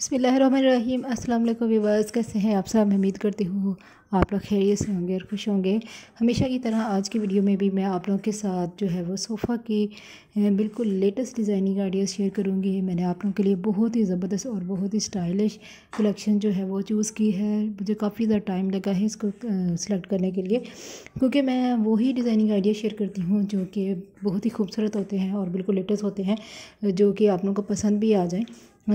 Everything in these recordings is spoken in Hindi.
बसमीम अस्सलाम वालेकुम वीवर्स कैसे हैं आप सब उम्मीद करती हूँ आप लोग खैरियत से होंगे और खुश होंगे हमेशा की तरह आज की वीडियो में भी मैं आप लोगों के साथ जो है वो सोफ़ा की बिल्कुल लेटेस्ट डिज़ाइनिंग आइडियाज़ शेयर करूँगी मैंने आप लोगों के लिए बहुत ही ज़बरदस्त और बहुत ही स्टाइलिश कलेक्शन जो है वो चूज़ की है मुझे काफ़ी ज़्यादा टाइम लगा है इसको सिलेक्ट करने के लिए क्योंकि मैं वही डिज़ाइनिंग आइडिया शेयर करती हूँ जो कि बहुत ही खूबसूरत होते हैं और बिल्कुल लेटेस्ट होते हैं जो कि आप लोगों को पसंद भी आ जाए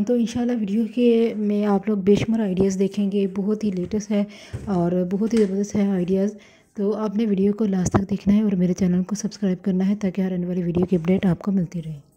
तो इंशाल्लाह वीडियो के में आप लोग बेशुमार आइडियाज़ देखेंगे बहुत ही लेटेस्ट है और बहुत ही ज़बरदस्त है आइडियाज़ तो आपने वीडियो को लास्ट तक देखना है और मेरे चैनल को सब्सक्राइब करना है ताकि हर आने वाली वीडियो की अपडेट आपको मिलती रहे